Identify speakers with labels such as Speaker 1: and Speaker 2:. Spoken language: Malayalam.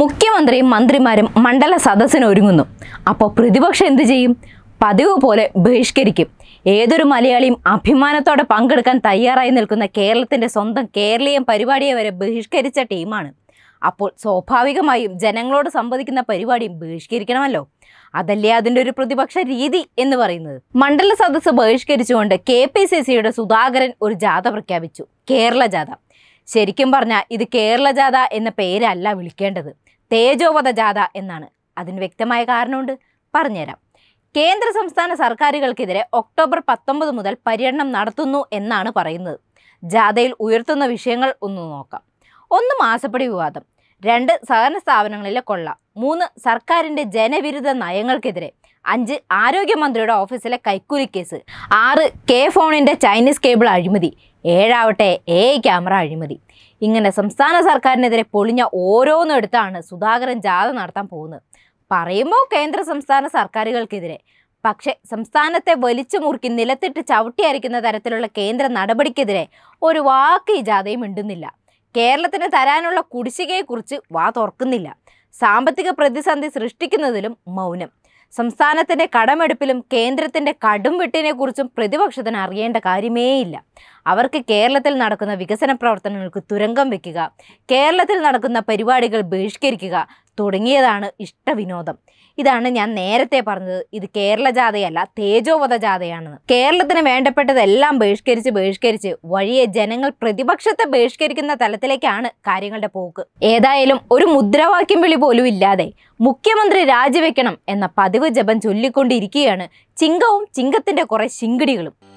Speaker 1: മുഖ്യമന്ത്രിയും മന്ത്രിമാരും മണ്ഡല സദസ്സിന് ഒരുങ്ങുന്നു അപ്പോൾ പ്രതിപക്ഷം എന്തു ചെയ്യും പതിവ് പോലെ ബഹിഷ്കരിക്കും ഏതൊരു മലയാളിയും അഭിമാനത്തോടെ പങ്കെടുക്കാൻ തയ്യാറായി നിൽക്കുന്ന കേരളത്തിൻ്റെ സ്വന്തം കേരളീയം പരിപാടിയെ വരെ ബഹിഷ്കരിച്ച ടീമാണ് അപ്പോൾ സ്വാഭാവികമായും ജനങ്ങളോട് സംവദിക്കുന്ന പരിപാടിയും ബഹിഷ്കരിക്കണമല്ലോ അതല്ലേ അതിൻ്റെ ഒരു പ്രതിപക്ഷ രീതി എന്ന് പറയുന്നത് മണ്ഡല സദസ്സ് ബഹിഷ്കരിച്ചുകൊണ്ട് കെ പി സി സിയുടെ സുധാകരൻ ഒരു ജാഥ പ്രഖ്യാപിച്ചു കേരള ജാഥ ശരിക്കും പറഞ്ഞാൽ ഇത് കേരള ജാഥ എന്ന പേരല്ല വിളിക്കേണ്ടത് തേജോവത ജാത എന്നാണ് അതിന് വ്യക്തമായ കാരണമുണ്ട് പറഞ്ഞുതരാം കേന്ദ്ര സംസ്ഥാന സർക്കാരുകൾക്കെതിരെ ഒക്ടോബർ പത്തൊമ്പത് മുതൽ പര്യടനം നടത്തുന്നു എന്നാണ് പറയുന്നത് ജാഥയിൽ ഉയർത്തുന്ന വിഷയങ്ങൾ ഒന്ന് നോക്കാം ഒന്ന് മാസപ്പടി വിവാദം രണ്ട് സഹകരണ സ്ഥാപനങ്ങളിലെ കൊള്ള മൂന്ന് സർക്കാരിൻ്റെ ജനവിരുദ്ധ നയങ്ങൾക്കെതിരെ അഞ്ച് ആരോഗ്യമന്ത്രിയുടെ ഓഫീസിലെ കൈക്കൂലി കേസ് ആറ് കെ ഫോണിൻ്റെ ചൈനീസ് കേബിൾ അഴിമതി ഏഴാവട്ടെ എ ക്യാമറ അഴിമതി ഇങ്ങനെ സംസ്ഥാന സർക്കാരിനെതിരെ പൊളിഞ്ഞ ഓരോന്നെടുത്താണ് സുധാകരൻ ജാഥ നടത്താൻ പോകുന്നത് പറയുമ്പോൾ കേന്ദ്ര സംസ്ഥാന സർക്കാരുകൾക്കെതിരെ പക്ഷെ സംസ്ഥാനത്തെ വലിച്ചു മുറുക്കി നിലത്തിട്ട് ചവിട്ടിയരയ്ക്കുന്ന തരത്തിലുള്ള കേന്ദ്ര നടപടിക്കെതിരെ ഒരു വാക്ക് ഈ ജാഥയും മിണ്ടുന്നില്ല കേരളത്തിന് തരാനുള്ള കുടിശ്ശികയെക്കുറിച്ച് വാ തുറക്കുന്നില്ല സാമ്പത്തിക പ്രതിസന്ധി സൃഷ്ടിക്കുന്നതിലും മൗനം സംസ്ഥാനത്തിൻ്റെ കടമെടുപ്പിലും കേന്ദ്രത്തിൻ്റെ കടും വെട്ടിനെക്കുറിച്ചും പ്രതിപക്ഷത്തിന് അറിയേണ്ട കാര്യമേയില്ല അവർക്ക് കേരളത്തിൽ നടക്കുന്ന വികസന പ്രവർത്തനങ്ങൾക്ക് തുരങ്കം വയ്ക്കുക കേരളത്തിൽ നടക്കുന്ന പരിപാടികൾ ബഹിഷ്കരിക്കുക തുടങ്ങിയതാണ് ഇഷ്ടവിനോദം ഇതാണ് ഞാൻ നേരത്തെ പറഞ്ഞത് ഇത് കേരള ജാഥയല്ല തേജോവധ ജാഥയാണെന്ന് കേരളത്തിന് വേണ്ടപ്പെട്ടതെല്ലാം ബഹിഷ്കരിച്ച് ബഹിഷ്കരിച്ച് വഴിയെ ജനങ്ങൾ പ്രതിപക്ഷത്തെ ബഹിഷ്കരിക്കുന്ന തലത്തിലേക്കാണ് കാര്യങ്ങളുടെ പോക്ക് ഏതായാലും ഒരു മുദ്രാവാക്യം വിളി പോലും ഇല്ലാതെ മുഖ്യമന്ത്രി രാജിവെക്കണം എന്ന പതിവ് ജപം ചൊല്ലിക്കൊണ്ടിരിക്കുകയാണ് ചിങ്കവും ചിങ്കത്തിന്റെ കുറെ ശിങ്കിടികളും